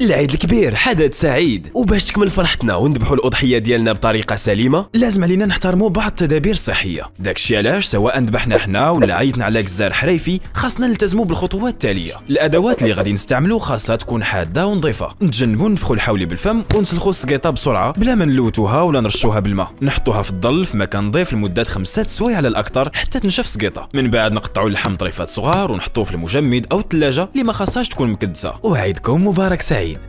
العيد الكبير حدث سعيد وباش تكمل فرحتنا وندبحوا الاضحيه ديالنا بطريقه سليمه لازم علينا نحترموا بعض التدابير الصحيه داكشي علاش سواء ذبحنا حنا ولا عيطنا على جزار حريفي خاصنا نلتزموا بالخطوات التاليه الادوات اللي غادي نستعملوا خاصها تكون حاده ونظيفه نتجنبوا نفخوا الحولي بالفم ونسلخوا السقيطه بسرعه بلا ما نلوتوها ولا نرشوها بالماء نحطوها في الظل في مكان نظيف لمده خمسة سوايع على الاكثر حتى تنشف السقيطه من بعد نقطعوا اللحم طريفات صغار ونحطوه في المجمد او الثلاجه اللي ما خاصهاش تكون مكدسه وعيدكم مبارك سعيد